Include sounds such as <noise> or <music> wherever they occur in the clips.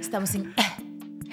Estamos en... Eh.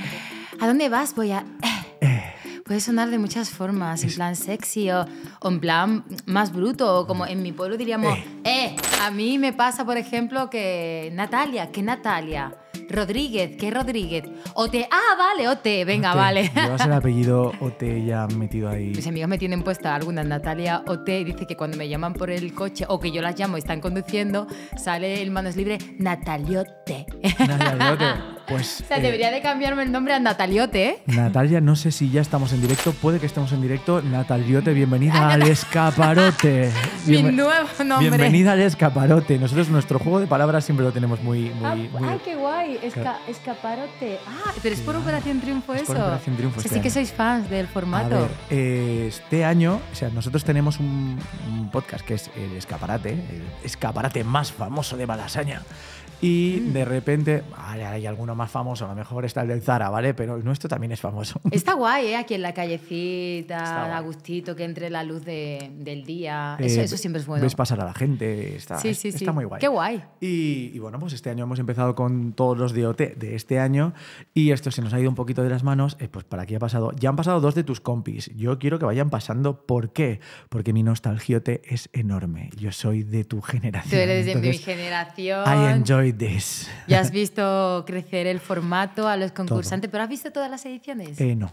¿A dónde vas? Voy a... Eh. Eh. Puede sonar de muchas formas, en plan sexy o, en plan más bruto, o como en mi pueblo diríamos, eh. a mí me pasa, por ejemplo, que Natalia, que Natalia, Rodríguez, que Rodríguez, Ote, ah, vale, Ote, venga, vale. Llevas el <laughs> apellido Ote ya metido ahí. Mis amigos me tienen puesta alguna, Natalia Ote, dice que cuando me llaman por el coche o que yo las llamo y están conduciendo, sale el manos libre Nataliote. Nataliote. <laughs> Pues, o sea, eh, debería de cambiarme el nombre a Nataliote. ¿eh? Natalia, no sé si ya estamos en directo, puede que estemos en directo. Nataliote, bienvenida ah, al escaparote. Mi <laughs> nuevo nombre. Bienvenida al escaparote. Nosotros nuestro juego de palabras siempre lo tenemos muy... muy, ¡Ay, ah, ah, qué guay! escaparote. Ah, pero es por Operación Triunfo eso. Es por Operación Triunfo. Así este que sois fans del formato. A eh, este año, o sea, nosotros tenemos un, podcast que es el escaparate, el escaparate más famoso de Balasaña y mm. de repente, vale, hay alguno más famoso, a lo mejor está el del Zara, ¿vale? Pero el nuestro también es famoso. <laughs> Está guay, ¿eh? Aquí en la callecita, a gustito, que entre la luz de, del día. Eh, eso, siempre es bueno. Ves pasar a la gente, está, sí, sí, está muy guay. Qué guay. Y, bueno, pues este año hemos empezado con todos los de de este año y esto se nos ha ido un poquito de las manos. Eh, pues para aquí ha pasado, ya han pasado dos de tus compis. Yo quiero que vayan pasando. ¿Por qué? Porque mi nostalgiote es enorme. Yo soy de tu generación. Tú eres de mi generación. I enjoy <laughs> Ya has visto crecer el formato a los concursantes, pero ¿has visto todas las ediciones? Eh, no.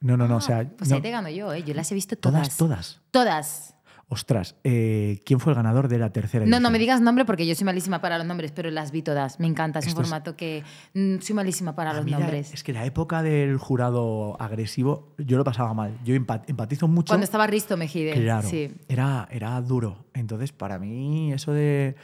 No, no, no. o ah, sea, pues te gano yo, eh, Yo las he visto todas. Todas, todas. Ostras, eh, ¿quién fue el ganador de la tercera edición? No, no me digas nombre porque yo soy malísima para los nombres, pero las vi todas. Me encanta, es un formato que mm, soy malísima para los nombres. es que la época del jurado agresivo yo lo pasaba mal. Yo empatizo mucho. Cuando estaba Risto Mejide. Claro. Era, era duro. Entonces, para mí, eso de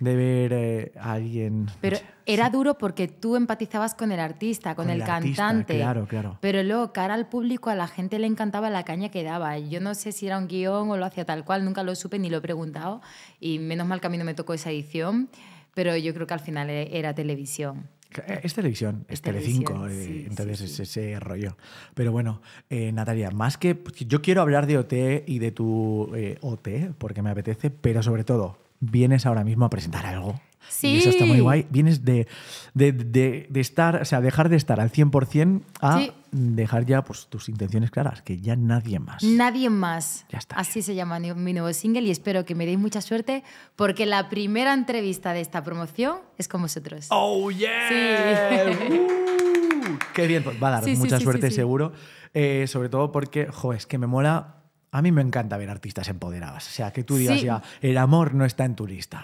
de ver eh, a alguien. Pero era duro porque tú empatizabas con el artista, con, el, artista, cantante. claro, claro. Pero luego, cara al público, a la gente le encantaba la caña que daba. Yo no sé si era un guión o lo hacía tal cual, nunca lo supe ni lo he preguntado. Y menos mal que a mí no me tocó esa edición, pero yo creo que al final eh, era televisión. Eh, es televisión, es, tele Telecinco, entonces ese rollo. Pero bueno, Natalia, más que yo quiero hablar de OT y de tu OT porque me apetece, pero sobre todo vienes ahora mismo a presentar algo. Sí. Y eso está muy guay. Vienes de, de, de, estar, o sea, dejar de estar al 100% a dejar ya pues, tus intenciones claras, que ya nadie más. Nadie más. Ya está. Así se llama mi nuevo single y espero que me deis mucha suerte porque la primera entrevista de esta promoción es con vosotros. ¡Oh, yeah! Sí. Uh, ¡Qué bien! Pues va a dar mucha suerte, seguro. Eh, sobre todo porque, jo, es que me mola a mí me encanta ver artistas empoderadas. O sea, que tú digas ya, el amor no está en tu lista.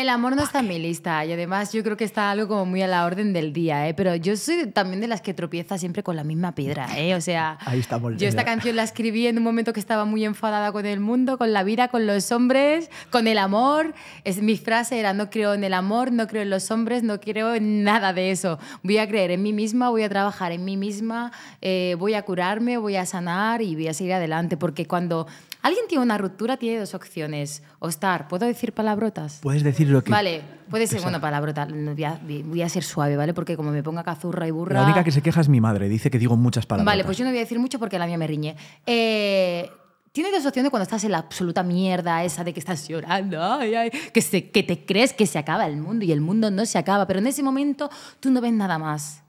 El amor no está en mi lista y además yo creo que está algo como muy a la orden del día, ¿eh? pero yo soy también de las que tropieza siempre con la misma piedra, ¿eh? o sea, yo esta canción la escribí en un momento que estaba muy enfadada con el mundo, con la vida, con los hombres, con el amor. Es, mi frase era no creo en el amor, no creo en los hombres, no creo en nada de eso. Voy a creer en mí misma, voy a trabajar en mí misma, eh, voy a curarme, voy a sanar y voy a seguir adelante porque cuando Alguien tiene una ruptura, tiene dos opciones. Ostar, ¿puedo decir palabrotas? Puedes decir lo que... Vale, puede ser, bueno, palabrota, voy a, ser suave, ¿vale? Porque como me ponga cazurra y burra... La única que se queja es mi madre, dice que digo muchas palabras. Vale, pues yo no voy a decir mucho porque la mía me riñe. Eh, tiene dos opciones cuando estás en la absoluta mierda esa de que estás llorando, que, se, que te crees que se acaba el mundo y el mundo no se acaba, pero en ese momento tú no ves nada más.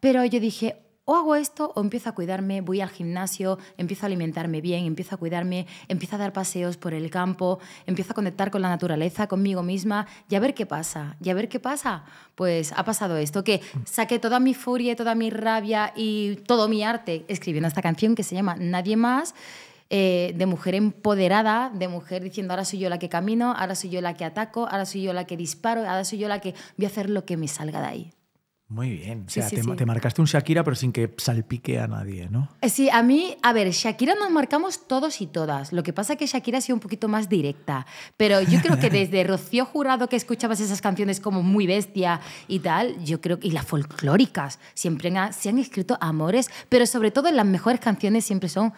Pero yo dije, o hago esto o empiezo a cuidarme, voy al gimnasio, empiezo a alimentarme bien, empiezo a cuidarme, empiezo a dar paseos por el campo, empiezo a conectar con la naturaleza, conmigo misma y a ver qué pasa. Y a ver qué pasa. Pues ha pasado esto, que saqué toda mi furia, toda mi rabia y todo mi arte escribiendo esta canción que se llama Nadie más. Eh, de mujer empoderada, de mujer diciendo ahora soy yo la que camino, ahora soy yo la que ataco, ahora soy yo la que disparo, ahora soy yo la que voy a hacer lo que me salga de ahí. Muy bien. O sea, te, marcaste un Shakira, pero sin que salpique a nadie, ¿no? Eh, sí, a mí, a ver, Shakira nos marcamos todos y todas. Lo que pasa es que Shakira ha sido un poquito más directa. Pero yo creo que <laughs> desde Rocío Jurado, que escuchabas esas canciones como muy bestia y tal, yo creo que. Y las folclóricas. Siempre se han escrito amores, pero sobre todo las mejores canciones siempre son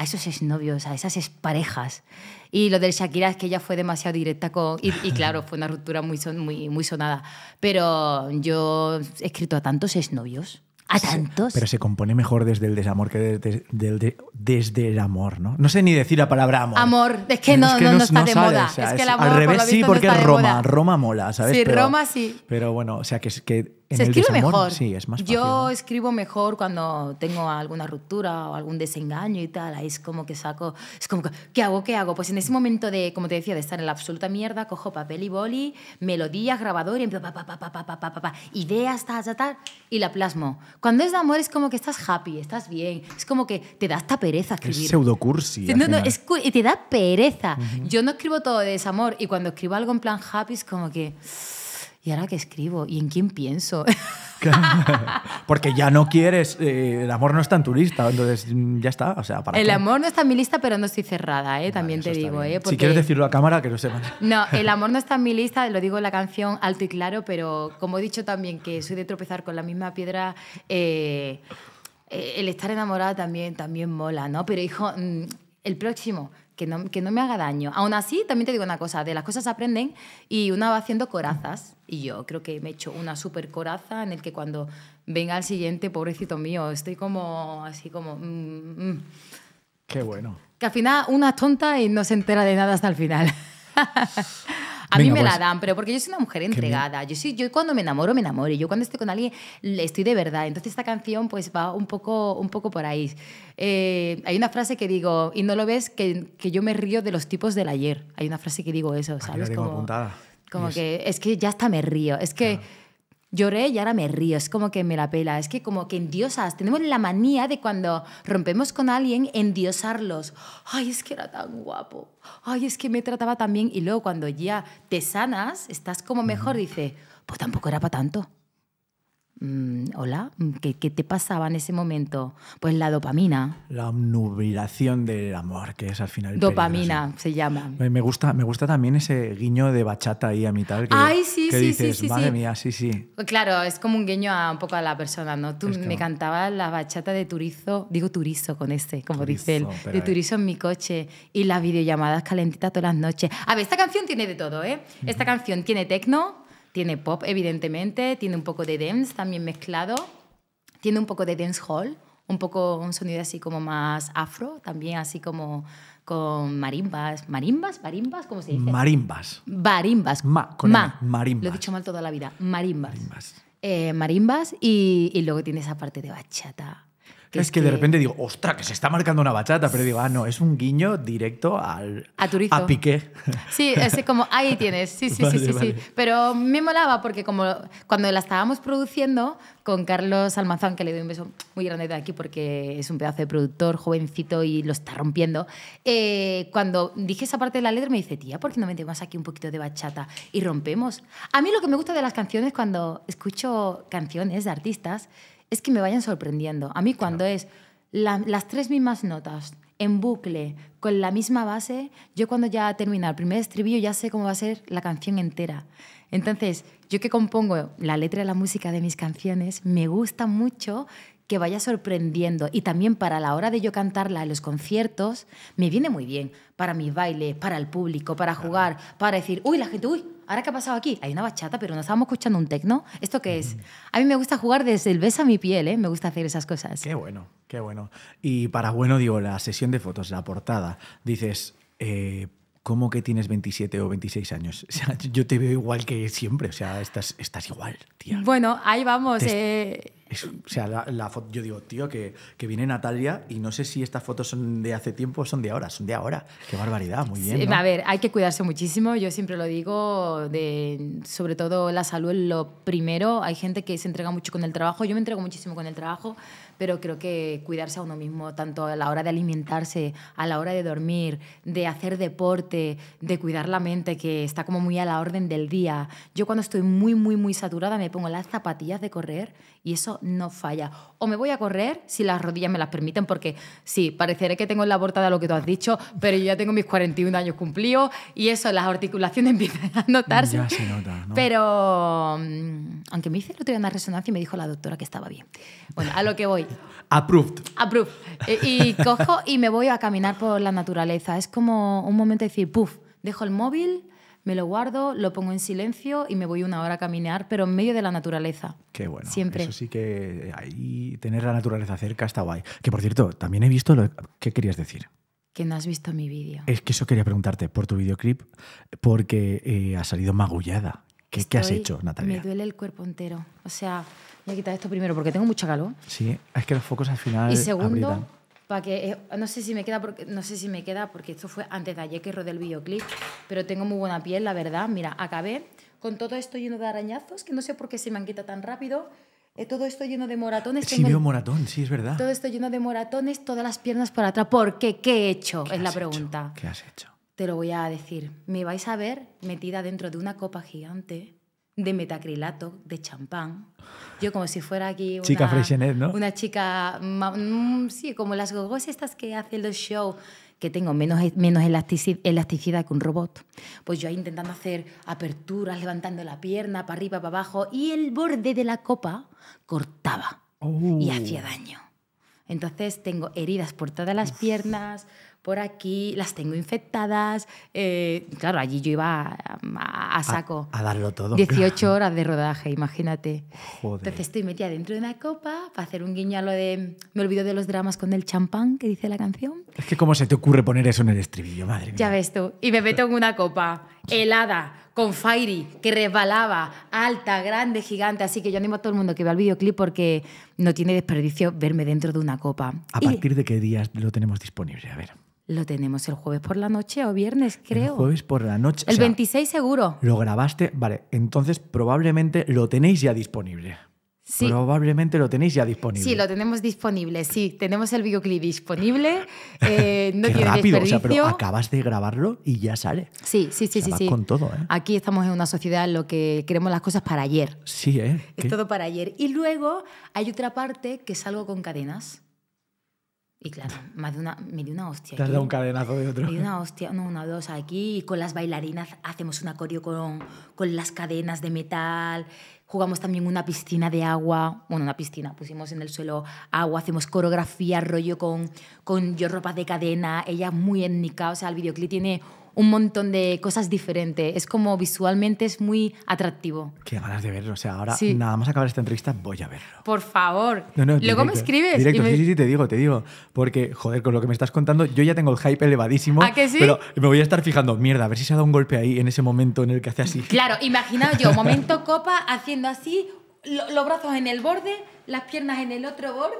a esos exnovios, a esas parejas. Y lo del Shakira es que ella fue demasiado directa con... Y, claro, fue una ruptura muy, son, muy, muy sonada. Pero yo he escrito a tantos exnovios. ¿A tantos? Pero se compone mejor desde el desamor que desde, desde, desde, el amor, ¿no? No sé ni decir la palabra amor. Amor, es que no, no, está de moda. es que amor, al revés sí, porque Roma. Roma mola, ¿sabes? Sí, Roma sí. Pero bueno, o sea, que, que se escribe mejor. Sí, es más fácil, Yo escribo mejor cuando tengo alguna ruptura o algún desengaño y tal. Ahí es como que saco, es como que, ¿qué hago? ¿Qué hago? Pues en ese momento de, como te decía, de estar en la absoluta mierda, cojo papel y boli, melodías, grabador y empiezo pa, pa, pa, pa, pa, pa, pa, pa ideas, tal, tal, tal, y la plasmo. Cuando es de amor es como que estás happy, estás bien. Es como que te da hasta pereza escribir. Es pseudo-cursi, No, no, es, te da pereza. Yo no escribo todo de desamor y cuando escribo algo en plan happy es como que ¿y ahora qué escribo? ¿Y en quién pienso? <laughs> Porque ya no quieres, eh, el amor no está en tu lista, entonces mm, ya está. O sea, ¿para el amor no está en mi lista, pero no estoy cerrada, ¿eh? también te digo. ¿eh? Si quieres decirlo a cámara, que lo sepan. <laughs> no, el <laughs> amor no está en mi lista, lo digo en la canción alto y claro, pero como he dicho también que soy de tropezar con la misma piedra, eh, eh, el estar enamorada también, también mola, ¿no? Pero hijo, mm, el próximo, que no, me haga daño. Aún así, también te digo una cosa, de las cosas aprenden y una va haciendo corazas. Y yo creo que me he hecho una super coraza en el que cuando venga el siguiente, pobrecito mío, estoy como así como... Mm, mm. Qué bueno. Que al final una tonta y no se entera de nada hasta el final. <laughs> A mí me la pues. dan, pero porque yo soy una mujer entregada. Yo, soy, yo cuando me enamoro, me enamoro. Yo cuando estoy con alguien, estoy de verdad. Entonces esta canción pues va un poco, un poco por ahí. Eh, hay una frase que digo, y no lo ves, que, que, yo me río de los tipos del ayer. Hay una frase que digo eso, ah, ¿sabes? como, apuntada. como que es que ya hasta me río. Es que lloré y ahora me río, es como que me la pela, es que como que endiosas, tenemos la manía de cuando rompemos con alguien, endiosarlos, ay, es que era tan guapo, ay, es que me trataba tan bien, y luego cuando ya te sanas, estás como mejor, dice, pues tampoco era para tanto. Mm, hola, mm, ¿Qué, te pasaba en ese momento? Pues la dopamina. La obnubilación del amor, que es al final. Dopamina se llama. Me gusta, me gusta también ese guiño de bachata ahí a mitad. Que, Ay, sí, sí, dices, sí, sí, Madre mía, sí, sí. claro, es como un guiño a, un poco a la persona, ¿no? Tú me cantabas la bachata de Turizo, digo Turizo con este, como dice él, de eh. Turizo en mi coche y las videollamadas calentitas todas las noches. A ver, esta canción tiene de todo, ¿eh? Esta canción tiene tecno tiene pop, evidentemente, tiene un poco de dance también mezclado, tiene un poco de dance hall, un poco un sonido así como más afro, también así como con marimbas, marimbas, marimbas, ¿cómo se dice? Marimbas. Barimbas. Ma, con ma. marimbas. Lo he dicho mal toda la vida, marimbas. Marimbas. Eh, marimbas y, luego tiene esa parte de bachata, es, que, de repente digo, ostra que se está marcando una bachata, pero digo, ah, no, es un guiño directo al, a, turismo a Piqué. Sí, es como, ahí tienes, sí, sí, sí, sí, Pero me molaba porque como cuando la estábamos produciendo con Carlos Almazán, que le doy un beso muy grande de aquí porque es un pedazo de productor, jovencito y lo está rompiendo, eh, cuando dije esa parte de la letra me dice, tía, ¿por qué no metemos aquí un poquito de bachata y rompemos? A mí lo que me gusta de las canciones cuando escucho canciones de artistas es que me vayan sorprendiendo. A mí cuando es las tres mismas notas en bucle, con la misma base, yo cuando ya termina el primer estribillo ya sé cómo va a ser la canción entera. Entonces, yo que compongo la letra y la música de mis canciones, me gusta mucho que vaya sorprendiendo. Y también para la hora de yo cantarla en los conciertos, me viene muy bien. Para mis baile, para el público, para jugar, para decir, uy, la gente, uy, ¿ahora qué ha pasado aquí? Hay una bachata, pero nos estábamos escuchando un tecno. ¿Esto qué es? Mm. A mí me gusta jugar desde el beso a mi piel, ¿eh? me gusta hacer esas cosas. Qué bueno, qué bueno. Y para bueno, digo, la sesión de fotos, la portada, dices, eh, ¿cómo que tienes 27 o 26 años? <laughs> O sea, yo te veo igual que siempre, o sea, estás, estás igual, tía. Bueno, ahí vamos o sea, la, foto, yo digo, tío, que, viene Natalia y no sé si estas fotos son de hace tiempo o son de ahora, son de ahora. Qué barbaridad, muy bien. A ver, hay que cuidarse muchísimo, yo siempre lo digo, de, sobre todo la salud, lo primero, hay gente que se entrega mucho con el trabajo, yo me entrego muchísimo con el trabajo, pero creo que cuidarse a uno mismo, tanto a la hora de alimentarse, a la hora de dormir, de hacer deporte, de cuidar la mente, que está como muy a la orden del día. Yo cuando estoy muy, muy, muy saturada me pongo las zapatillas de correr y eso no falla. O me voy a correr si las rodillas me las permiten, porque sí, pareceré que tengo en la portada lo que tú has dicho, pero yo ya tengo mis 41 años cumplidos y eso, las articulaciones <laughs> empiezan a notarse. Pero mm, aunque me hice el otro día una resonancia y me dijo la doctora que estaba bien. Bueno, a lo que voy. Approved. Approved. E, y, cojo y me voy a caminar por la naturaleza. Es como un momento de decir, puff, dejo el móvil, me lo guardo, lo pongo en silencio y me voy una hora a caminar, pero en medio de la naturaleza. Qué bueno. Siempre. Eso sí que eh, ahí tener la naturaleza cerca está guay. Que por cierto, también he visto lo que querías decir. Que no has visto mi vídeo. Es que eso quería preguntarte por tu videoclip, porque eh, ha salido magullada. ¿Qué, has hecho, Natalia? Me duele el cuerpo entero. O sea, Voy a quitar esto primero porque tengo mucha calor. Sí, es que los focos al final. Y segundo, para que. No sé, si me queda porque, no sé si me queda porque esto fue antes de ayer que rodé el videoclip, pero tengo muy buena piel, la verdad. Mira, acabé con todo esto lleno de arañazos, que no sé por qué se me han quitado tan rápido. Eh, todo esto lleno de moratones. Sí, veo moratón, sí, es verdad. Todo esto lleno de moratones, todas las piernas para atrás. ¿Por qué? ¿Qué he hecho? es la pregunta. ¿Qué has hecho? Te lo voy a decir. Me vais a ver metida dentro de una copa gigante de metacrilato, de champán. Yo como si fuera aquí una chica, Freshenet, ¿no? una chica mm, sí, como las gogos estas que hacen los shows que tengo menos, menos elasticidad que un robot. Pues yo ahí intentando hacer aperturas, levantando la pierna para arriba, para abajo, y el borde de la copa cortaba y oh. hacía daño. Entonces tengo heridas por todas las piernas, por aquí, las tengo infectadas. Eh, claro, allí yo iba a, saco. A, darlo todo. 18 horas de rodaje, imagínate. Entonces estoy metida dentro de una copa para hacer un lo de. Me olvido de los dramas con el champán que dice la canción. Es que, ¿cómo se te ocurre poner eso en el estribillo, madre mía? Ya ves tú. Y me meto en una copa helada, con Fairy, que resbalaba, alta, grande, gigante. Así que yo animo a todo el mundo que vea el videoclip porque no tiene desperdicio verme dentro de una copa. ¿A partir de qué días lo tenemos disponible? A ver. Lo tenemos el jueves por la noche o viernes, creo. El jueves por la noche. El 26 seguro. Lo grabaste, vale. Entonces probablemente lo tenéis ya disponible. Probablemente lo tenéis ya disponible. Sí, lo tenemos disponible, sí. Tenemos el videoclip disponible. Eh, <laughs> no Qué tiene rápido, O sea, pero acabas de grabarlo y ya sale. Sí, sí, sí, sí, con todo, ¿eh? Aquí estamos en una sociedad en lo que queremos las cosas para ayer. Sí, ¿eh? Es todo para ayer. Y luego hay otra parte que salgo con cadenas. Y claro, más de una, me dio una hostia. Te has dado un cadenazo de otro. Me dio una hostia, no, una, dos aquí. Y con las bailarinas hacemos un acorio con, con las cadenas de metal jugamos también una piscina de agua, bueno, una piscina, pusimos en el suelo agua, hacemos coreografía, rollo con, con yo ropa de cadena, ella muy étnica, o sea, el videoclip tiene un montón de cosas diferentes. Es como visualmente es muy atractivo. Qué ganas de verlo. O sea, ahora nada más acabar esta entrevista voy a verlo. Por favor. No, no, Luego me escribes. Directo, sí, sí, te digo, te digo. Porque, joder, con lo que me estás contando, yo ya tengo el hype elevadísimo. que sí? Pero me voy a estar fijando, mierda, a ver si se ha dado un golpe ahí en ese momento en el que hace así. Claro, <laughs> imaginaos yo, momento copa haciendo así, los brazos en el borde, las piernas en el otro borde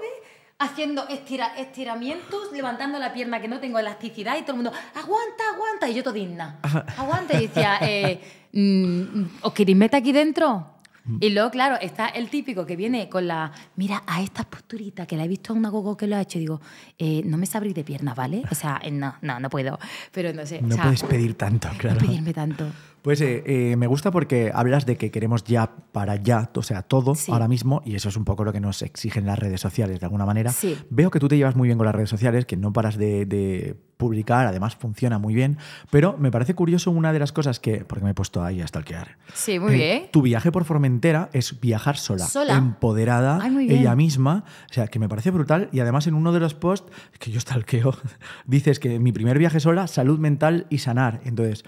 haciendo estira, estiramientos, levantando la pierna que no tengo elasticidad y todo el mundo, aguanta, aguanta. Y yo todo digna. Aguanta. Y decía, eh, mm, mm, ¿os queréis meter aquí dentro? Mm. Y luego, claro, está el típico que viene con la. Mira, a esta posturita que la he visto a una gogo que lo ha hecho. Y digo, eh, no me sabréis de piernas, ¿vale? O sea, eh, no, no, no puedo. Pero no sé. No puedes pedir tanto, claro. No pedirme tanto. Pues eh, eh, me gusta porque hablas de que queremos ya para ya, o sea, todo ahora mismo, y eso es un poco lo que nos exigen las redes sociales de alguna manera. Veo que tú te llevas muy bien con las redes sociales, que no paras de, publicar, además funciona muy bien, pero me parece curioso una de las cosas que, porque me he puesto ahí a stalkear? Sí, muy eh, bien. Tu viaje por Formentera es viajar sola, empoderada, ella misma, o sea, que me parece brutal, y además en uno de los posts, que yo stalkeo, <laughs> dices que mi primer viaje sola, salud mental y sanar, entonces...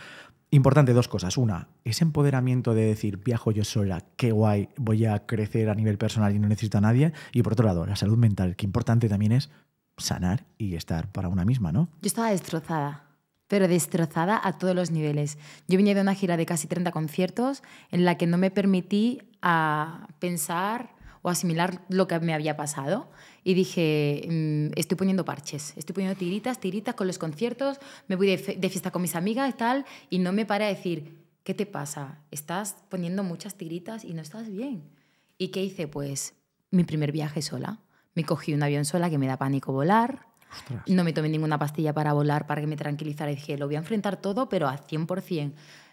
Importante dos cosas. Una, ese empoderamiento de decir, viajo yo sola, qué guay, voy a crecer a nivel personal y no necesito a nadie. Y por otro lado, la salud mental, que importante también es sanar y estar para una misma, ¿no? Yo estaba destrozada, pero destrozada a todos los niveles. Yo venía de una gira de casi 30 conciertos en la que no me permití a pensar o asimilar lo que me había pasado y dije, mm, estoy poniendo parches, estoy poniendo tiritas, tiritas con los conciertos, me voy de, fiesta con mis amigas y tal, y no me para a decir, ¿qué te pasa? Estás poniendo muchas tiritas y no estás bien. ¿Y qué hice? Pues mi primer viaje sola. Me cogí un avión sola que me da pánico volar. No me tomé ninguna pastilla para volar, para que me tranquilizara. Y dije, lo voy a enfrentar todo, pero a 100%.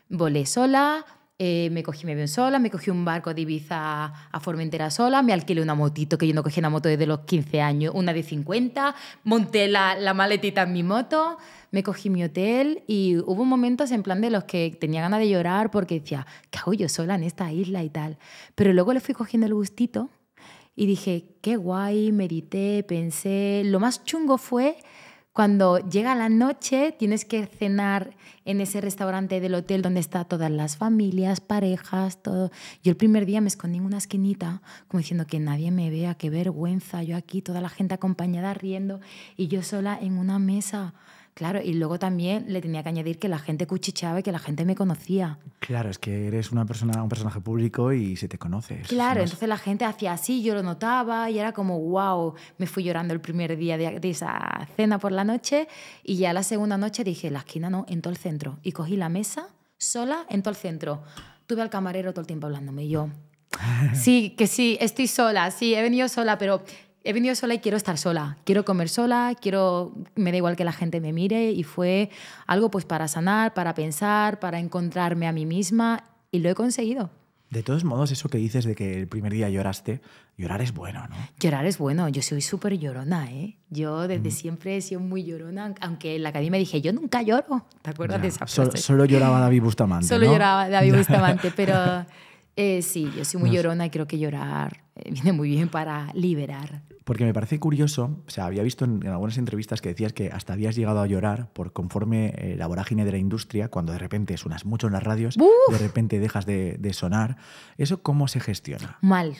Volé sola, eh, me cogí mi avión sola, me cogí un barco de Ibiza a Formentera sola, me alquilé una motito, que yo no cogí una moto desde los 15 años, una de 50, monté la, la maletita en mi moto, me cogí mi hotel y hubo momentos en plan de los que tenía ganas de llorar porque decía, ¿qué hago yo sola en esta isla y tal? Pero luego le fui cogiendo el gustito y dije, qué guay, medité, pensé. Lo más chungo fue cuando llega la noche, tienes que cenar en ese restaurante del hotel donde están todas las familias, parejas, todo. Yo el primer día me escondí en una esquinita, como diciendo que nadie me vea, qué vergüenza, yo aquí, toda la gente acompañada riendo y yo sola en una mesa. Claro, y luego también le tenía que añadir que la gente cuchicheaba y que la gente me conocía. Claro, es que eres una persona, un personaje público y se te conoce. Claro, entonces la gente hacía así, yo lo notaba y era como, wow, me fui llorando el primer día de, de, esa cena por la noche y ya la segunda noche dije, la esquina no, en todo el centro. Y cogí la mesa sola en todo el centro. Tuve al camarero todo el tiempo hablándome y yo, <laughs> sí, que sí, estoy sola, sí, he venido sola, pero he venido sola y quiero estar sola, quiero comer sola, quiero, me da igual que la gente me mire y fue algo pues para sanar, para pensar, para encontrarme a mí misma y lo he conseguido. De todos modos, eso que dices de que el primer día lloraste, llorar es bueno, ¿no? Llorar es bueno, yo soy súper llorona, ¿eh? Yo desde siempre he sido muy llorona, aunque en la academia dije, yo nunca lloro, ¿te acuerdas de esa frase? Solo, lloraba David Bustamante. Solo lloraba David <laughs> Bustamante, pero... Eh, sí, yo soy muy llorona y creo que llorar eh, <laughs> viene muy bien para liberar. Porque me parece curioso, o sea, había visto en, algunas entrevistas que decías que hasta habías llegado a llorar por conforme eh, la vorágine de la industria, cuando de repente suenas mucho en las radios, de repente dejas de, sonar. ¿Eso cómo se gestiona? Mal,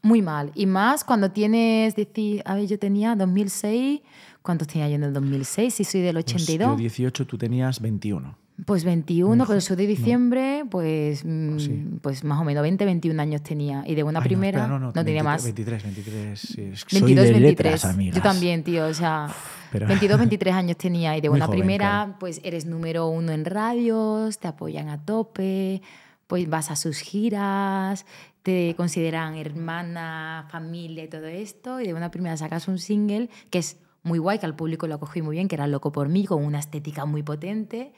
muy mal. Y más cuando tienes, decir, a ver, yo tenía 2006, ¿cuántos tenía yo en el 2006? Si soy del 82. Pues yo 18, tú tenías 21. Pues 21, con el de diciembre, pues, mm, ah, pues más o menos 20, 21 años tenía. Y de una primera no, no, no, no tenía más. 23, 23. 22, 23. Yo también, tío. O sea, 22, 23 <laughs> años tenía. Y de una primera, pues eres número uno en radios, te apoyan a tope, pues vas a sus giras, te consideran hermana, familia y todo esto. Y de una primera sacas un single que es muy guay, que al público lo acogí muy bien, que era Loco por mí, con una estética muy potente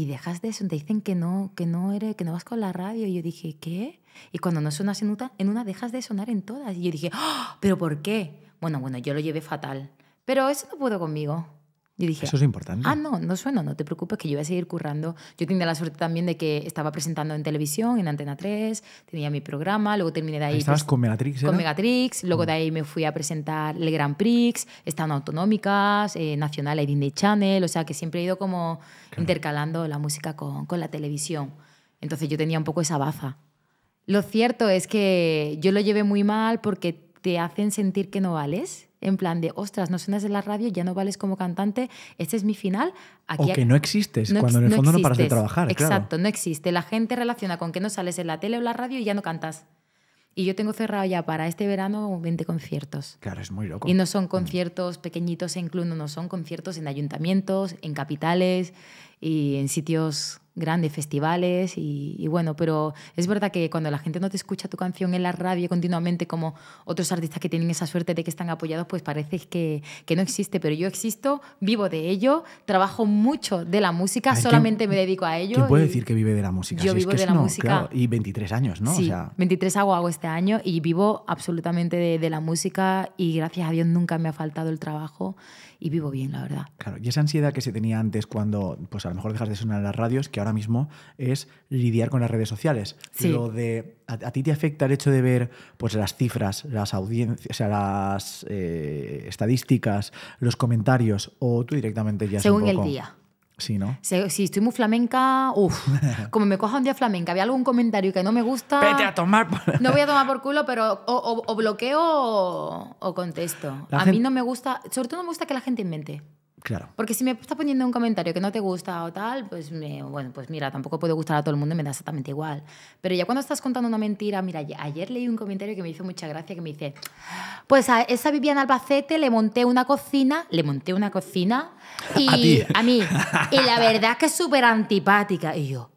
y dejas de eso, te dicen que no, que no eres, que no vas con la radio. Y yo dije, ¿qué? Y cuando no sonas en una, en una dejas de sonar en todas. Y yo dije, ¡Ah! ¿pero por qué? Bueno, bueno, yo lo llevé fatal. Pero eso no puedo conmigo dije, Eso es importante. Ah, no, no suena, no te preocupes, que yo voy a seguir currando. Yo tenía la suerte también de que estaba presentando en televisión, en Antena 3, tenía mi programa, luego terminé de ahí. ¿Estabas pues, con Megatrix? Con Megatrix, luego de mm. ahí me fui a presentar el Grand Prix, están autonómicas, eh, Nacional y e Disney Channel, o sea que siempre he ido como intercalando la música con, con la televisión. Entonces yo tenía un poco esa baza. Lo cierto es que yo lo llevé muy mal porque te hacen sentir que no vales en plan de, ostras, no suenas en la radio, ya no vales como cantante, este es mi final. Aquí o que no existes, cuando en el fondo no, paras de trabajar. Exacto, no existe. La gente relaciona con que no sales en la tele o la radio y ya no cantas. Y yo tengo cerrado ya para este verano 20 conciertos. Claro, es muy loco. Y no son mm. conciertos pequeñitos en club, no son conciertos en ayuntamientos, en capitales, y en sitios grandes, festivales y, bueno, pero es verdad que cuando la gente no te escucha tu canción en la radio continuamente como otros artistas que tienen esa suerte de que están apoyados, pues parece que, que no existe, pero yo existo, vivo de ello, trabajo mucho de la música, solamente me dedico a ello. ¿Quién puede decir que vive de la música? Yo vivo de la música. y 23 años, ¿no? Sí, 23 hago, hago este año y vivo absolutamente de, de la música y gracias a Dios nunca me ha faltado el trabajo y vivo bien, la verdad. Claro, y esa ansiedad que se tenía antes cuando, pues a lo mejor dejas de sonar en las radios, que ahora mismo es lidiar con las redes sociales. Lo de, a, ti te afecta el hecho de ver pues, las cifras, las audiencias, las eh, estadísticas, los comentarios, o tú directamente ya... Según el día. Si, estoy muy flamenca, <laughs> Como me coja un día flamenca, había algún comentario que no me gusta. Vete a tomar por... No voy a tomar <laughs> por culo, pero o, bloqueo o, contesto. a mí no me gusta, sobre todo no me gusta que la gente invente. Claro. Porque si me está poniendo un comentario que no te gusta o tal, pues bueno, pues mira, tampoco puede gustar a todo el mundo y me da exactamente igual. Pero ya cuando estás contando una mentira, mira, ayer leí un comentario que me hizo mucha gracia que me dice, pues a esa en Albacete le monté una cocina, le monté una cocina y a, mí. <laughs> Y la verdad que es súper antipática. Y yo,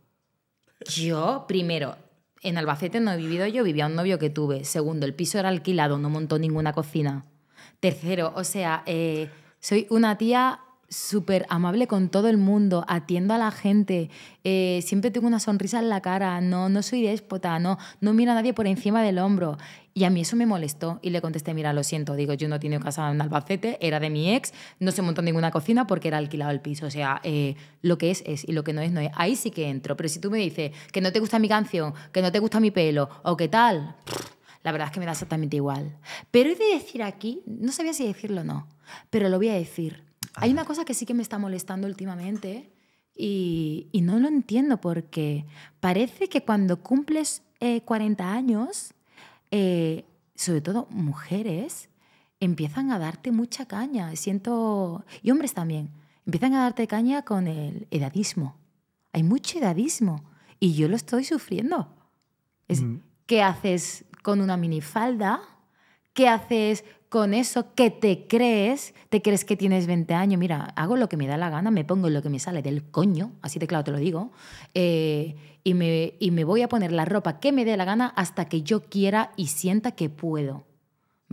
yo primero, en Albacete no he vivido yo, vivía un novio que tuve. Segundo, el piso era alquilado, no montó ninguna cocina. Tercero, o sea, eh, soy una tía súper amable con todo el mundo, atiendo a la gente, eh, siempre tengo una sonrisa en la cara, no, no soy déspota, no, no miro a nadie por encima del hombro. Y a mí eso me molestó y le contesté, mira, lo siento, digo, yo no tenía casa en Albacete, era de mi ex, no se montó ninguna cocina porque era alquilado el piso, o sea, eh, lo que es es y lo que no es no es. Ahí sí que entro, pero si tú me dices que no te gusta mi canción, que no te gusta mi pelo o qué tal, la verdad es que me da exactamente igual. Pero he de decir aquí, no sabía si decirlo o no pero lo voy a decir. Hay una cosa que sí que me está molestando últimamente y, no lo entiendo porque parece que cuando cumples 40 eh, años, eh, sobre todo mujeres, empiezan a darte mucha caña. Siento, y hombres también, empiezan a darte caña con el edadismo. Hay mucho edadismo y yo lo estoy sufriendo. Mm. ¿Qué haces con una minifalda? ¿Qué haces con eso que te crees, te crees que tienes 20 años, mira, hago lo que me da la gana, me pongo lo que me sale del coño, así de claro te lo digo, eh, y, me, y me voy a poner la ropa que me dé la gana hasta que yo quiera y sienta que puedo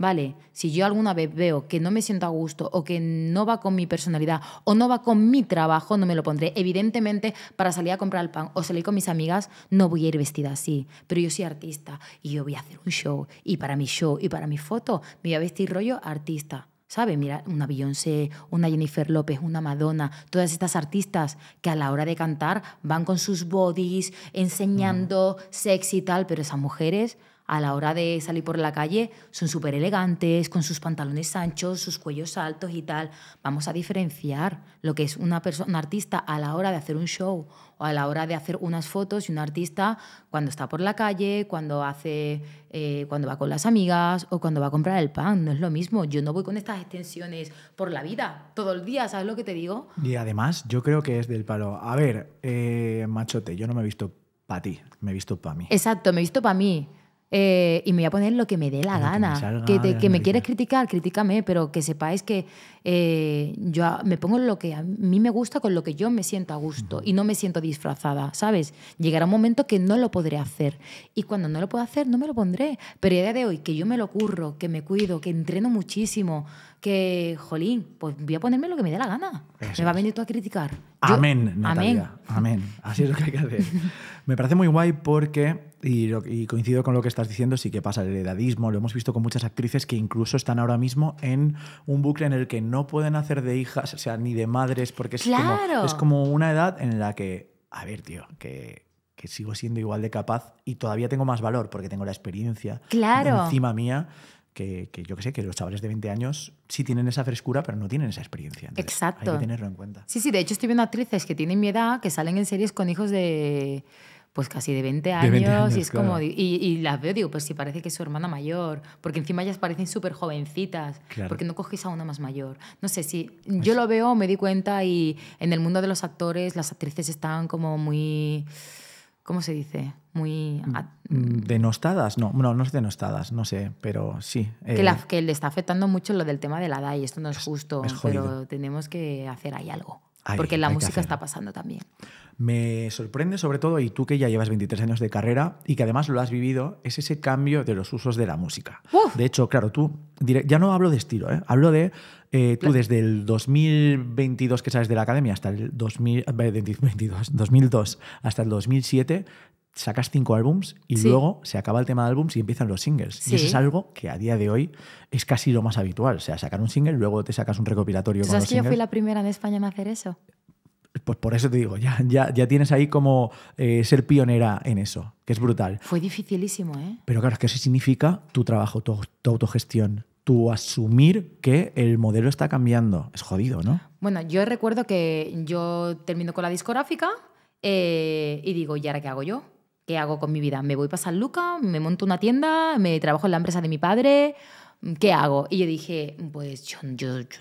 vale, si yo alguna vez veo que no me siento a gusto o que no va con mi personalidad o no va con mi trabajo, no me lo pondré. Evidentemente, para salir a comprar el pan o salir con mis amigas, no voy a ir vestida así, pero yo soy artista y yo voy a hacer un show y para mi show y para mi foto me voy a vestir rollo artista. ¿Sabes? Mira, una Beyoncé, una Jennifer López, una Madonna, todas estas artistas que a la hora de cantar van con sus bodies, enseñando mm. sexy y tal, pero esas mujeres, a la hora de salir por la calle son súper elegantes, con sus pantalones anchos, sus cuellos altos y tal. Vamos a diferenciar lo que es una persona, artista a la hora de hacer un show o a la hora de hacer unas fotos y un artista cuando está por la calle, cuando hace, eh, cuando va con las amigas o cuando va a comprar el pan. No es lo mismo. Yo no voy con estas extensiones por la vida todo el día, ¿sabes lo que te digo? Y además, yo creo que es del palo. A ver, eh, machote, yo no me he visto para ti, me he visto para mí. Exacto, me he visto para mí. Eh, y me voy a poner lo que me dé la gana. Que, que, me quieres criticar, críticame, pero que sepáis que eh, yo me pongo lo que a mí me gusta con lo que yo me siento a gusto y no me siento disfrazada, ¿sabes? Llegará un momento que no lo podré hacer y cuando no lo puedo hacer no me lo pondré. Pero a día de hoy, que yo me lo curro, que me cuido, que entreno muchísimo, que, jolín, pues voy a ponerme lo que me dé la gana. me va a venir tú a criticar. Amén, Natalia. Amén. Amén. Así es lo que hay que hacer. <laughs> me parece muy guay porque y, coincido con lo que estás diciendo, sí que pasa el edadismo, lo hemos visto con muchas actrices que incluso están ahora mismo en un bucle en el que no pueden hacer de hijas, o sea, ni de madres, porque es, como, es como una edad en la que, a ver, tío, que que sigo siendo igual de capaz y todavía tengo más valor porque tengo la experiencia encima mía. Que, que, yo que sé, que los chavales de 20 años sí tienen esa frescura, pero no tienen esa experiencia. Exacto. Hay que tenerlo en cuenta. Sí, sí, de hecho estoy viendo actrices que tienen mi edad, que salen en series con hijos de pues casi de 20 años, y es como y, las veo digo pues si parece que es su hermana mayor porque encima ellas parecen súper jovencitas porque no coges a una más mayor no sé si pues yo lo veo me di cuenta y en el mundo de los actores las actrices están como muy cómo se dice muy mm, mm, denostadas no no no es denostadas no sé pero sí eh. que, le está afectando mucho lo del tema de la edad y esto no es, justo pero tenemos que hacer ahí algo porque la música está pasando también. Me sorprende sobre todo, y tú que ya llevas 23 años de carrera y que además lo has vivido, es ese cambio de los usos de la música. De hecho, claro, tú, ya no hablo de estilo, ¿eh? hablo de eh, tú desde el 2022 que sales de la academia hasta el 2022, 2002 eh, hasta el 2007, sacas cinco álbums y luego se acaba el tema de álbums y empiezan los singles. Y eso es algo que a día de hoy es casi lo más habitual. O sea, sacar un single, luego te sacas un recopilatorio. ¿Sabes que yo fui la primera en España en hacer eso? Pues por eso te digo, ya, ya, tienes ahí como eh, ser pionera en eso, que es brutal. Fue dificilísimo, ¿eh? Pero claro, es que eso significa tu trabajo, tu, autogestión, tu asumir que el modelo está cambiando. Es jodido, ¿no? Bueno, yo recuerdo que yo termino con la discográfica eh, y digo, ¿y ahora qué hago yo? ¿qué hago con mi vida? ¿Me voy para San Luca? ¿Me monto una tienda? ¿Me trabajo en la empresa de mi padre? ¿qué hago? Y yo dije, pues yo,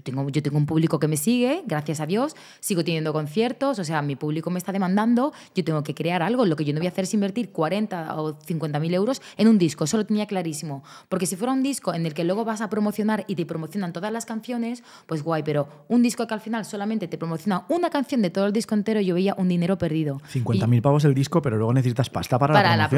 tengo, yo tengo un público que me sigue, gracias a Dios, sigo teniendo conciertos, o sea, mi público me está demandando, yo tengo que crear algo, lo que yo no voy a hacer es invertir 40 o 50 mil euros en un disco, eso lo tenía clarísimo, porque si fuera un disco en el que luego vas a promocionar y te promocionan todas las canciones, pues guay, pero un disco que al final solamente te promociona una canción de todo el disco entero, yo veía un dinero perdido. 50 mil pavos el disco, pero luego necesitas pasta para, la promoción. la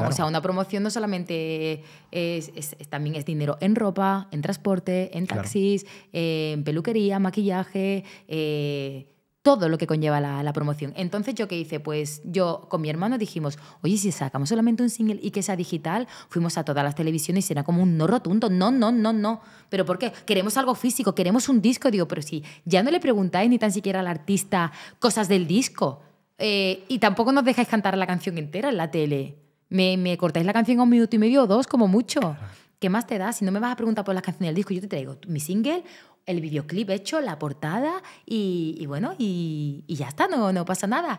promoción, o sea, una promoción no solamente es, también es dinero en ropa, en transporte, en taxis, en peluquería, maquillaje, eh, todo lo que conlleva la, promoción. Entonces, ¿yo qué hice? Pues yo con mi hermano dijimos, oye, si sacamos solamente un single y que sea digital, fuimos a todas las televisiones y será como un no rotundo, no, no, no, no. ¿Pero por qué? Queremos algo físico, queremos un disco. Digo, pero si ya no le preguntáis ni tan siquiera al artista cosas del disco. Eh, y tampoco nos dejáis cantar la canción entera en la tele. Me, me, cortáis la canción a un minuto y medio o dos, como mucho. ¿Qué más te da? Si no me vas a preguntar por las canciones del disco, yo te traigo mi single, el videoclip hecho, la portada y, bueno, y, ya está, no, no pasa nada.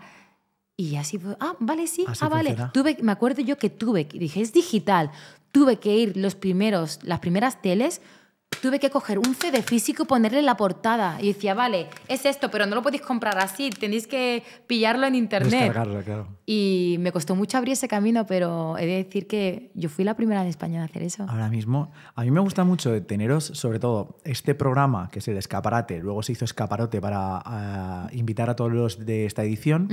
Y así fue, ah, vale, sí, ah, vale. Tuve, me acuerdo yo que tuve, dije, es digital, tuve que ir los primeros, las primeras teles, tuve que coger un CD físico y ponerle la portada. Y decía, vale, es esto, pero no lo podéis comprar así, tenéis que pillarlo en internet. Descargarlo, claro. Y me costó mucho abrir ese camino, pero he de decir que yo fui la primera en España en hacer eso. Ahora mismo, a mí me gusta mucho teneros, sobre todo, este programa que es el escaparate, luego se hizo escaparote para ah, invitar a todos los de esta edición,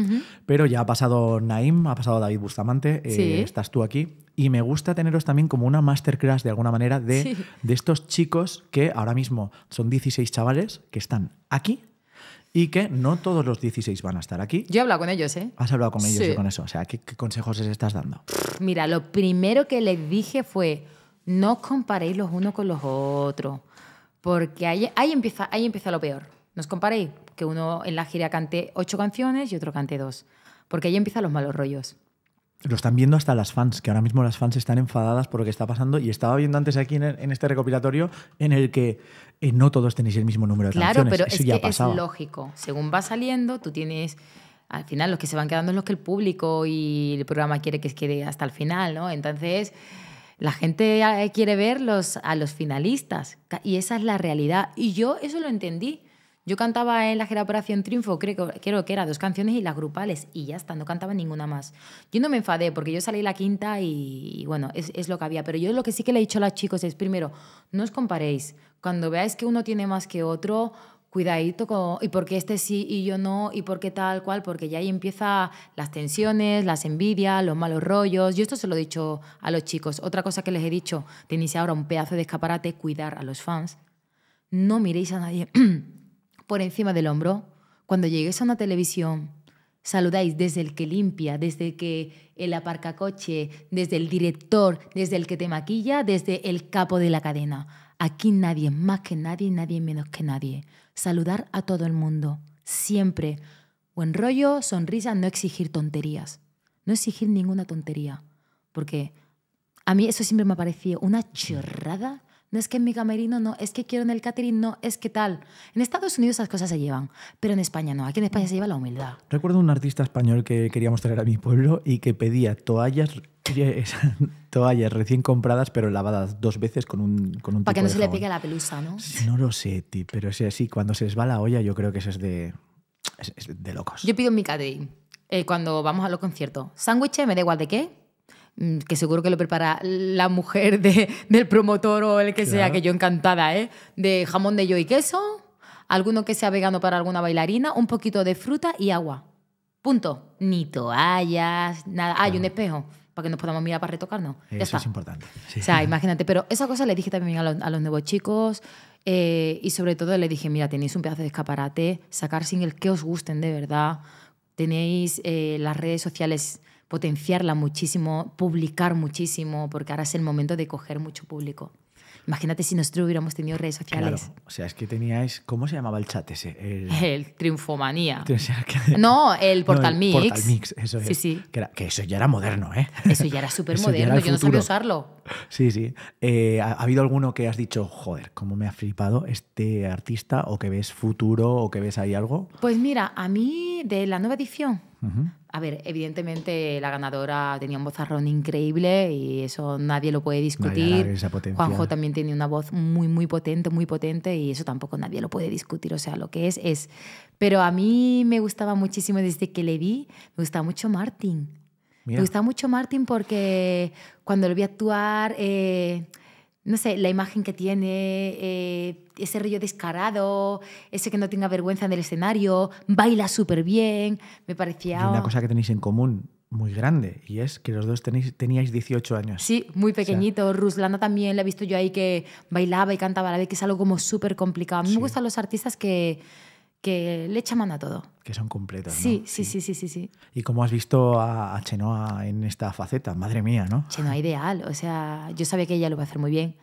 pero ya ha pasado Naim, ha pasado David Bustamante, eh, estás tú aquí, y me gusta teneros también como una masterclass de alguna manera de, de estos chicos que ahora mismo son 16 chavales que están aquí y que no todos los 16 van a estar aquí. Yo he hablado con ellos, ¿eh? Has hablado con ellos y con eso. O sea, ¿qué, consejos les estás dando? Mira, lo primero que les dije fue, no os comparéis los unos con los otros, porque ahí, empieza, ahí empieza lo peor. No os comparéis que uno en la gira cante ocho canciones y otro cante dos, porque ahí empiezan los malos rollos lo están viendo hasta las fans, que ahora mismo las fans están enfadadas por lo que está pasando. Y estaba viendo antes aquí en, este recopilatorio en el que eh, no todos tenéis el mismo número de claro, Claro, pero Eso es ya que es lógico. Según va saliendo, tú tienes... Al final, los que se van quedando es los que el público y el programa quiere que quede hasta el final, ¿no? Entonces, la gente eh, quiere ver a los finalistas. Y esa es la realidad. Y yo eso lo entendí. Yo cantaba en la gira Operación Triunfo, creo, que era dos canciones y las grupales, y ya está, no cantaba ninguna más. Yo no me enfadé, porque yo salí la quinta y, bueno, es, lo que había. Pero yo lo que sí que le he dicho a los chicos es, primero, no os comparéis. Cuando veáis que uno tiene más que otro, cuidadito con, y porque este sí y yo no, y porque tal cual, porque ya ahí empieza las tensiones, las envidias, los malos rollos. Yo esto se lo he dicho a los chicos. Otra cosa que les he dicho, tenéis ahora un pedazo de escaparate, cuidar a los fans. No miréis a nadie. <clears throat> por encima del hombro. Cuando llegues a una televisión, saludáis desde el que limpia, desde que el aparcacoche, desde el director, desde el que te maquilla, desde el capo de la cadena. Aquí nadie más que nadie, y nadie menos que nadie. Saludar a todo el mundo, siempre. Buen rollo, sonrisa, no exigir tonterías. No exigir ninguna tontería. Porque a mí eso siempre me parecía una chorrada no es que en mi camerino no, es que quiero en el catering no, es que tal. En Estados Unidos esas cosas se llevan, pero en España no, aquí en España se lleva la humildad. Recuerdo un artista español que queríamos traer a mi pueblo y que pedía toallas <laughs> toallas recién compradas pero lavadas dos veces con un, con un Para que no se le pegue la pelusa, ¿no? No lo sé, pero es así, cuando se les va la olla yo creo que eso es de, de locos. Yo pido en mi catering, eh, cuando vamos a los conciertos, sándwiches, me da igual de qué, Mm, que seguro que lo prepara la mujer del promotor o el que sea, que yo encantada, ¿eh? De jamón de yo y queso, alguno que sea vegano para alguna bailarina, un poquito de fruta y agua. Punto. Ni toallas, nada. Hay ah, un espejo para que nos podamos mirar para retocarnos. Eso es importante. O sea, imagínate. Pero esa cosa le dije también a los, nuevos chicos eh, y sobre todo le dije, mira, tenéis un pedazo de escaparate, sacar sin el que os gusten de verdad. Tenéis eh, las redes sociales potenciarla muchísimo, publicar muchísimo, porque ahora es el momento de coger mucho público. Imagínate si nosotros hubiéramos tenido redes sociales. Claro, o sea, es que teníais. ¿Cómo se llamaba el chat ese? El, <laughs> Triunfomanía. <laughs> No, el Portal Mix. Sí, sí. Que, eso ya era moderno, ¿eh? Eso ya era <laughs> súper moderno, yo no sabía usarlo. Sí, sí. Eh, ¿ha, habido alguno que has dicho, joder, cómo me ha flipado este artista? ¿O que ves futuro? ¿O que ves ahí algo? Pues mira, a mí de la nueva edición. A ver, evidentemente la ganadora tenía un vozarrón increíble y eso nadie lo puede discutir. Juanjo también tiene una voz muy, muy potente, muy potente y eso tampoco nadie lo puede discutir. O sea, lo que es, es. Pero a mí me gustaba muchísimo desde que le vi, me gustaba mucho Martin. Me gustaba mucho Martin porque cuando lo vi actuar... Eh, no sé, la imagen que tiene, eh, ese rollo descarado, ese que no tenga vergüenza en el escenario, baila súper bien, me parecía... una cosa que tenéis en común muy grande y es que los dos tenéis, teníais 18 años. Sí, muy pequeñito. Ruslana también la he visto yo ahí que bailaba y cantaba a la vez, que es algo como súper complicado. A mí me gustan los artistas que que le echa mano a todo. Que son completas. Sí, ¿no? sí, sí, sí, sí, sí, ¿Y cómo has visto a, Chenoa en esta faceta? Madre mía, ¿no? Chenoa ideal, o sea, yo sabía que ella lo va a hacer muy bien.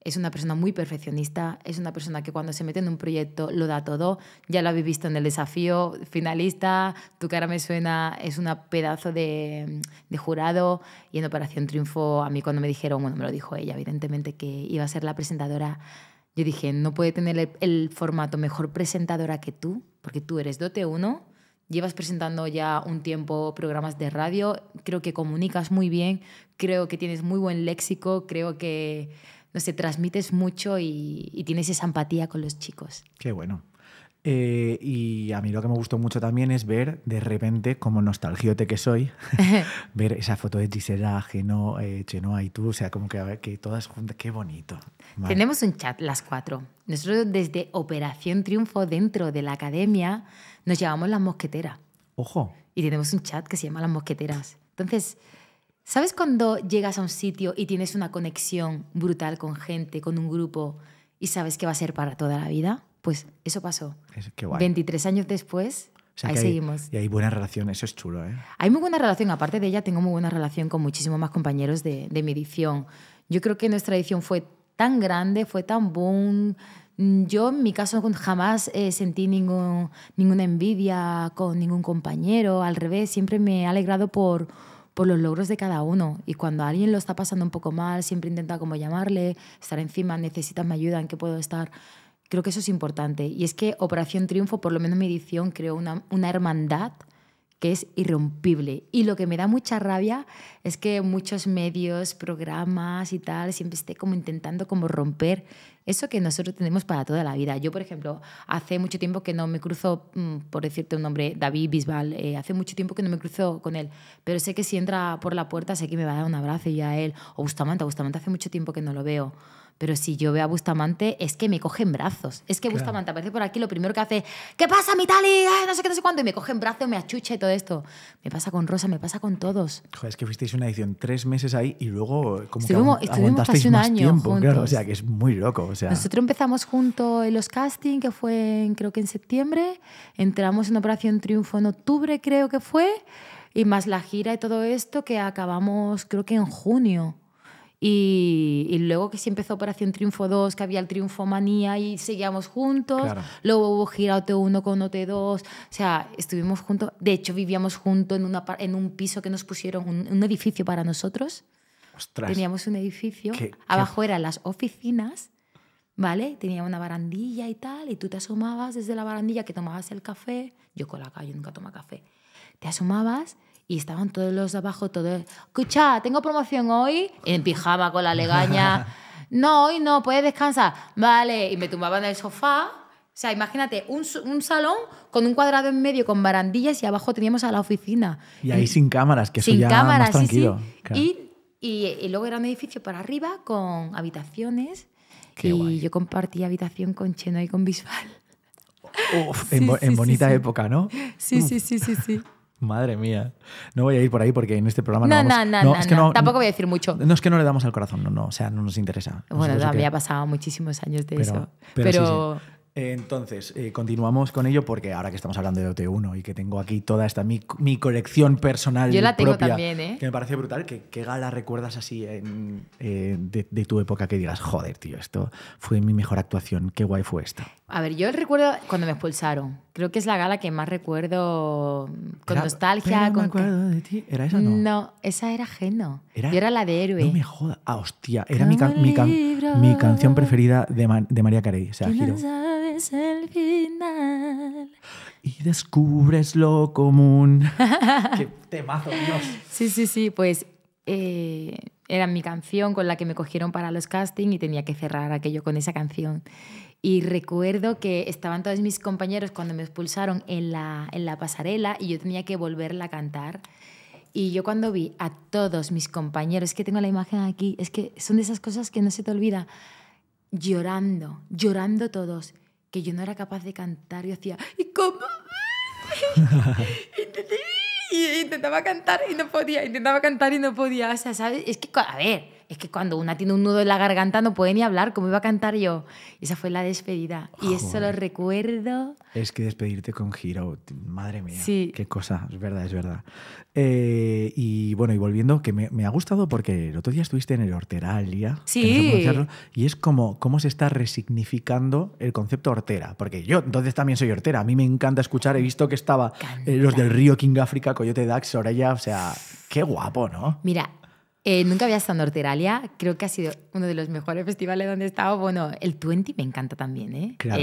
Es una persona muy perfeccionista, es una persona que cuando se mete en un proyecto lo da todo. Ya lo habéis visto en el desafío finalista, tu cara me suena, es un pedazo de, de jurado. Y en Operación Triunfo, a mí cuando me dijeron, bueno, me lo dijo ella, evidentemente, que iba a ser la presentadora yo dije, no puede tener el, formato mejor presentadora que tú, porque tú eres dote 1, llevas presentando ya un tiempo programas de radio, creo que comunicas muy bien, creo que tienes muy buen léxico, creo que, no sé, transmites mucho y tienes esa empatía con los chicos. Qué bueno. Eh, y a mí lo que me gustó mucho también es ver de repente, como nostalgiote que soy, <laughs> <laughs> ver esa foto de Gisela, no eh, Chenoa y tú, o sea, como que, que todas juntas, qué bonito. Tenemos un chat las cuatro. Nosotros desde Operación Triunfo dentro de la academia nos llamamos las mosqueteras. Ojo. Y tenemos un chat que se llama las mosqueteras. Entonces, ¿sabes cuando llegas a un sitio y tienes una conexión brutal con gente, con un grupo y sabes que va a ser para toda la vida? Pues eso pasó. 23 años después, ahí seguimos. Y hay buena relación, eso es chulo, ¿eh? Hay muy buena relación, aparte de ella tengo muy buena relación con muchísimos más compañeros de, mi edición. Yo creo que nuestra edición fue tan grande, fue tan boom. Mm, yo en mi caso jamás eh, sentí ningún, ninguna envidia con ningún compañero, al revés, siempre me he alegrado por, por los logros de cada uno. Y cuando alguien lo está pasando un poco mal, siempre intenta como llamarle, estar encima, necesitas mi ayuda, en qué puedo estar. Creo que eso es importante. Y es que Operación Triunfo, por lo menos mi edición, creó una, una hermandad que es irrompible. Y lo que me da mucha rabia es que muchos medios, programas y tal, siempre esté como intentando como romper eso que nosotros tenemos para toda la vida. Yo, por ejemplo, hace mucho tiempo que no me cruzo, mm, por decirte un nombre, David Bisbal, eh, hace mucho tiempo que no me cruzo con él, pero sé que si entra por la puerta sé que me va a dar un abrazo y a él, o Bustamante, Bustamante hace mucho tiempo que no lo veo. Pero si yo veo a Bustamante, es que me coge en brazos. Es que Bustamante aparece por aquí, lo primero que hace, ¿qué pasa, mi no sé qué, no sé cuándo. Y me coge en brazos, me achuche y todo esto. Me pasa con Rosa, me pasa con todos. Joder, es que fuisteis una edición tres meses ahí y luego como que estuvimos un más año tiempo, o sea, que es muy loco. O sea. Nosotros empezamos junto en los castings, que fue creo que en septiembre. Entramos en Operación Triunfo en octubre, creo que fue. Y más la gira y todo esto, que acabamos creo que en junio. Y, luego que se empezó Operación Triunfo 2, que había el Triunfo Manía y seguíamos juntos. Luego hubo Gira OT1 con OT2. O sea, estuvimos juntos. De hecho, vivíamos juntos en, en un piso que nos pusieron, un, edificio para nosotros. Ostras, Teníamos un edificio. Abajo eran las oficinas. ¿Vale? Tenía una barandilla y tal, y tú te asomabas desde la barandilla que tomabas el café. Yo con la calle nunca tomo café. Te asomabas y estaban todos los abajo, todos, escucha, tengo promoción hoy, en pijama con la legaña, <laughs> no, hoy no, puedes descansar, vale, y me tumbaban en el sofá. O sea, imagínate un, salón con un cuadrado en medio, con barandillas y abajo teníamos a la oficina. Y ahí sin cámaras, que eso sin cámaras, tranquilo. Sí, sí. Y, y, luego era un edificio para arriba con habitaciones. y yo compartí habitación con Cheno y con Bisbal. <laughs> en, en bonita época, ¿no? Sí, sí, sí, sí, sí. Madre mía. No voy a ir por ahí porque en este programa no. vamos, no, Tampoco voy a decir mucho. No es que no le damos al corazón, no, no. O sea, no nos interesa. Bueno, había pasado muchísimos años de eso. Pero, entonces, eh, continuamos con ello porque ahora que estamos hablando de OT1 y que tengo aquí toda esta mi, colección personal. Yo la tengo también, ¿eh? Que me parece brutal. que gala recuerdas así eh, de, tu época que digas, joder, tío, esto fue mi mejor actuación, qué guay fue esto? A ver, yo recuerdo cuando me expulsaron. Creo que es la gala que más recuerdo con nostalgia. Con... Me de ti. ¿Era esa no? No, esa era ajeno, Yo era la de héroe. No me jodas. Ah, hostia. Era mi, mi, canción preferida de, de María Carey. O sea, giro el final. Y descubres lo común. <laughs> Qué temazo, Dios. Sí, sí, sí, pues eh, era mi canción con la que me cogieron para los castings y tenía que cerrar aquello con esa canción. Y recuerdo que estaban todos mis compañeros cuando me expulsaron en la, en la pasarela y yo tenía que volverla a cantar. Y yo cuando vi a todos mis compañeros, que tengo la imagen aquí, es que son de esas cosas que no se te olvida, llorando, llorando todos que yo no era capaz de cantar. y hacía, ¿y cómo? <laughs> y intentaba cantar y no podía, intentaba cantar y no podía. O sea, ¿sabes? Es que, a ver, es que cuando una tiene un nudo en la garganta no puede ni hablar, como iba a cantar yo? Esa fue la despedida. Y eso lo recuerdo. Es que despedirte con Giro, madre mía. Qué cosa, es verdad, es verdad. Eh, y bueno, y volviendo, que me, ha gustado porque el otro día estuviste en el Horteralia. Sí. y es como cómo se está resignificando el concepto hortera. Porque yo entonces también soy hortera. A mí me encanta escuchar. He visto que estaba eh, los del Río King África, Coyote Dax, Soraya. O sea, qué guapo, ¿no? Mira, eh, nunca había estado en Orteralia, creo que ha sido uno de los mejores festivales donde he estado. Bueno, el 20 me encanta también, ¿eh? Claro,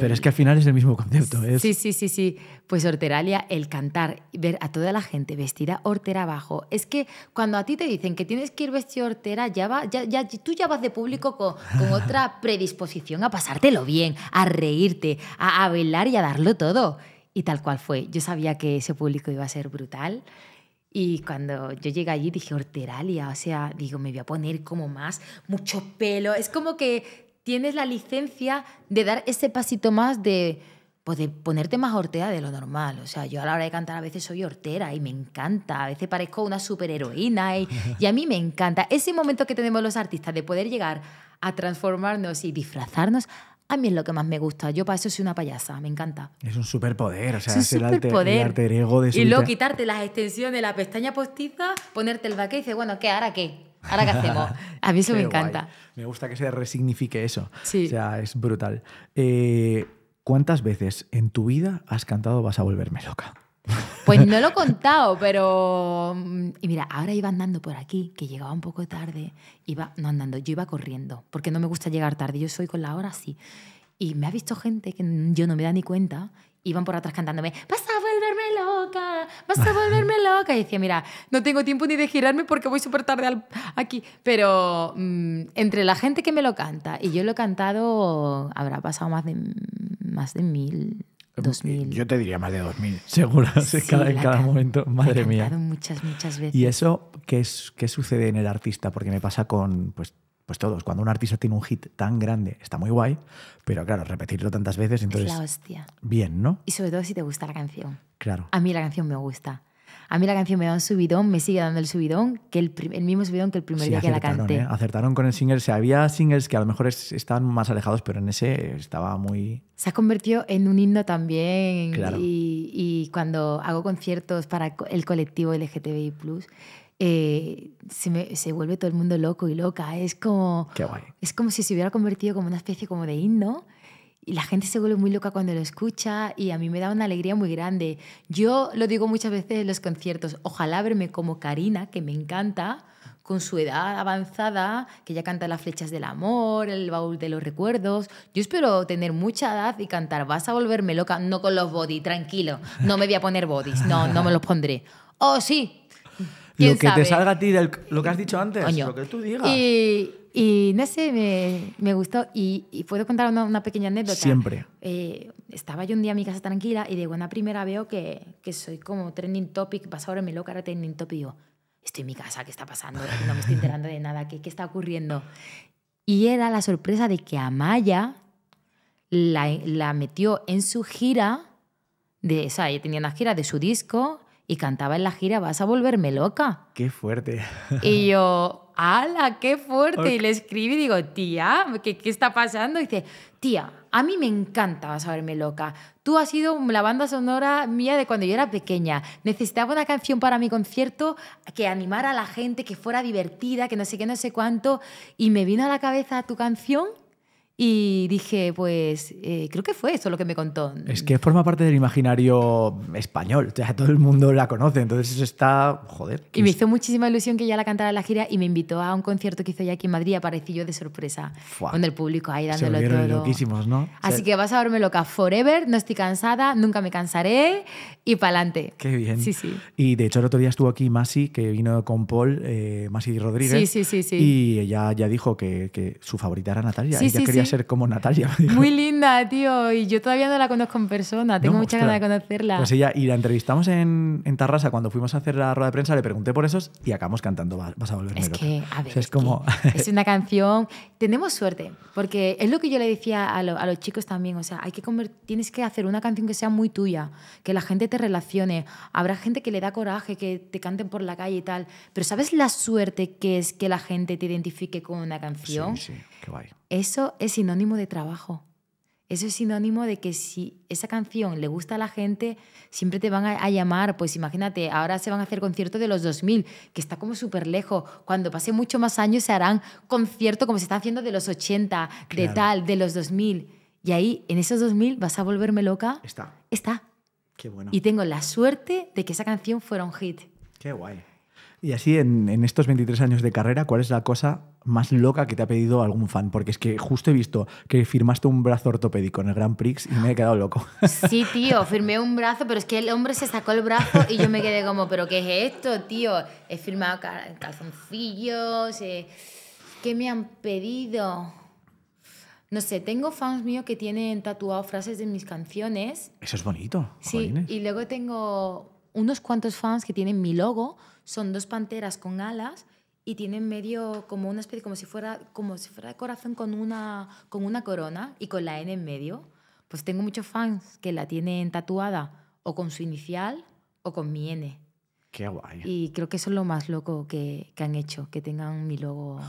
Pero es que al final es el mismo concepto. Es... Sí, sí, sí, sí. Pues Orteralia, el cantar, ver a toda la gente vestida hortera abajo. Es que cuando a ti te dicen que tienes que ir vestido hortera, ya va, tú ya vas de público con, <laughs> otra predisposición a pasártelo bien, a reírte, a, a y a darlo todo. Y tal cual fue. Yo sabía que ese público iba a ser brutal. Y cuando yo llegué allí dije, horteralia, o sea, digo, me voy a poner como más, mucho pelo. Es como que tienes la licencia de dar ese pasito más de, pues ponerte más hortera de lo normal. O sea, yo a la hora de cantar a veces soy hortera y me encanta. A veces parezco una superheroína y, <laughs> y a mí me encanta. Ese momento que tenemos los artistas de poder llegar a transformarnos y disfrazarnos, a mí es lo que más me gusta. Yo para eso soy una payasa, me encanta. Es un superpoder, o sea, es, el, alter, Y luego quitarte las extensiones, la pestaña postiza, ponerte el vaque y dices, bueno, ¿qué? ¿Ahora qué? ¿Ahora qué hacemos? <laughs> A mí eso me encanta. Me gusta que se resignifique eso. Sí. O sea, es brutal. Eh, ¿Cuántas veces en tu vida has cantado Vas a volverme loca? Pues no lo he contado, pero... Mm, y mira, ahora iba andando por aquí, que llegaba un poco tarde. Iba, no andando, yo iba corriendo, porque no me gusta llegar tarde, yo soy con la hora así. Y me ha visto gente que yo no me da ni cuenta, iban por atrás cantándome, vas a volverme loca, vas a volverme loca. Y decía, mira, no tengo tiempo ni de girarme porque voy súper tarde aquí. Pero mm, entre la gente que me lo canta y yo lo he cantado, habrá pasado más de, más de mil Em, yo te diría más de 2000, seguro, <laughs> cada, en cada momento. Madre mía. muchas, muchas veces. ¿Y eso qué, es, qué sucede en el artista? Porque me pasa con pues, pues todos. Cuando un artista tiene un hit tan grande, está muy guay, pero claro, repetirlo tantas veces, entonces. Es la hostia. Bien, ¿no? Y sobre todo si te gusta la canción. Claro. A mí la canción me gusta. A mí la canción me da un subidón, me sigue dando el subidón, que el, el mismo subidón que el primer día que la canté. ¿eh? Acertaron con el single. se había singles que a lo mejor es, estaban más alejados, pero en ese estaba muy... Se ha convertido en un himno también. Y, cuando hago conciertos para el colectivo LGTBI+, eh, se, me, se, vuelve todo el mundo loco y loca. Es como, es como si se hubiera convertido como una especie como de himno y la gente se vuelve muy loca cuando lo escucha y a mí me da una alegría muy grande. Yo lo digo muchas veces en los conciertos, ojalá verme como Karina, que me encanta, con su edad avanzada, que ya canta las flechas del amor, el baúl de los recuerdos. Yo espero tener mucha edad y cantar, vas a volverme loca, no con los body tranquilo, no me voy a poner bodies, no, no me los pondré. Oh, sí. Lo que te salga a ti del, lo que has dicho antes, lo que tú digas. Y no sé, me, me gustó. Y, puedo contar una, pequeña anécdota. Siempre. Eh, estaba yo un día en mi casa tranquila y de buena primera veo que, que soy como trending topic, pasado en mi loca, ahora trending topic. Y digo, estoy en mi casa, ¿qué está pasando? No me estoy enterando de nada, ¿qué, qué está ocurriendo? Y era la sorpresa de que Amaya la, la metió en su gira, de, o sea, ella tenía una gira de su disco y cantaba en la gira Vas a volverme loca. Qué fuerte. Y yo, ¡Hala, qué fuerte! Y le escribí y digo, tía, ¿qué, ¿qué, está pasando? dice, tía, a mí me encanta Vas a verme loca. Tú has sido la banda sonora mía de cuando yo era pequeña. Necesitaba una canción para mi concierto que animara a la gente, que fuera divertida, que no sé qué, no sé cuánto. Y me vino a la cabeza tu canción y dije, pues eh, creo que fue eso lo que me contó. Es que forma parte del imaginario español, o sea, todo el mundo la conoce, entonces eso está, joder. Y me hizo muchísima ilusión que ella la cantara en la gira y me invitó a un concierto que hizo ya aquí en Madrid, aparecí yo de sorpresa, con el público ahí dándolo todo. loquísimos, ¿no? Así que vas a verme loca forever, no estoy cansada, nunca me cansaré y pa'lante. Qué bien. Sí, sí. Y de hecho el otro día estuvo aquí Masi, que vino con Paul, eh, Masi Rodríguez. Sí, sí, sí, Y ella ya dijo que, su favorita era Natalia. Sí, ella sí, quería ser como Natalia. <laughs> Muy linda, tío. Y yo todavía no la conozco en persona. Tengo mucha muchas ganas de conocerla. Pues ella, y la entrevistamos en, en, Tarrasa cuando fuimos a hacer la rueda de prensa, le pregunté por esos y acabamos cantando Vas a volver. Es que, a ver, es, como... <laughs> es una canción. Tenemos suerte, porque es lo que yo le decía a, los chicos también. O sea, hay que comer, tienes que hacer una canción que sea muy tuya, que la gente te relacione. Habrá gente que le da coraje, que te canten por la calle y tal. Pero ¿sabes la suerte que es que la gente te identifique con una canción? Sí, sí, qué guay. Eso es sinónimo de trabajo. Eso es sinónimo de que si esa canción le gusta a la gente, siempre te van a, llamar. Pues imagínate, ahora se van a hacer conciertos de los 2000, que está como súper lejos. Cuando pase mucho más años se harán conciertos como se está haciendo de los 80, de tal, de los 2000. Y ahí, en esos 2000, vas a volverme loca. Está. Está. Qué bueno. Y tengo la suerte de que esa canción fuera un hit. Qué guay. Y así, en, en estos 23 años de carrera, ¿cuál es la cosa más loca que te ha pedido algún fan, porque es que justo he visto que firmaste un brazo ortopédico en el Grand Prix y me he quedado loco. Sí, tío, firmé un brazo, pero es que el hombre se sacó el brazo y yo me quedé como, ¿pero qué es esto, tío? He firmado calzoncillos, eh, ¿qué me han pedido? No sé, tengo fans míos que tienen tatuado frases de mis canciones. Eso es bonito. Sí, y luego tengo unos cuantos fans que tienen mi logo, son dos panteras con alas y tiene en medio como una especie, como si fuera, como si fuera corazón con una, con una corona y con la N en medio. Pues tengo muchos fans que la tienen tatuada o con su inicial o con mi N. Qué guay. Y creo que eso es lo más loco que, que han hecho, que tengan mi logo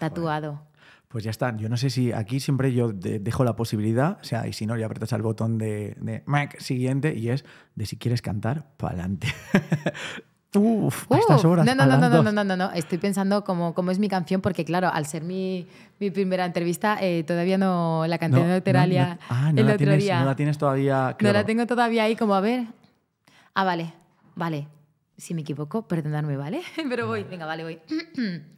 tatuado. Pues ya está. Yo no sé si aquí siempre yo dejo la posibilidad, o sea, y si no, le apretas al botón de, de Mac siguiente y es de si quieres cantar, pa'lante. <laughs> Uf, a uh, no, no, no, no, no, no, no, no, Estoy pensando cómo, cómo, es mi canción, porque claro, al ser mi, primera entrevista, eh, todavía no la canté de Teralia ah, el otro tienes, día. No la tienes todavía. Claro. No la tengo todavía ahí, como a ver. Ah, vale, vale. Si me equivoco, perdonadme, ¿vale? <laughs> Pero voy, venga, vale, voy. <clears throat>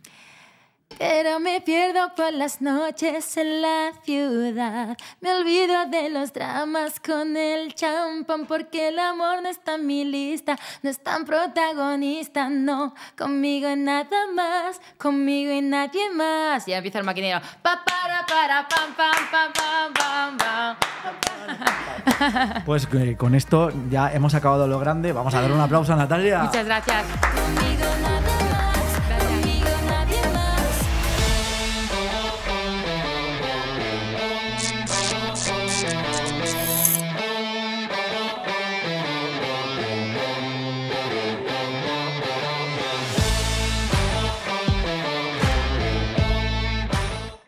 Pero me pierdo por las noches en la ciudad. Me olvido de los dramas con el champán porque el amor no está en mi lista, no es tan protagonista, no. Conmigo nada más, conmigo y nadie más. Y empieza el maquinero. Pa para para pam pam pam pam <laughs> Pues eh, con esto ya hemos acabado lo grande. Vamos a dar un aplauso a Natalia. Muchas gracias.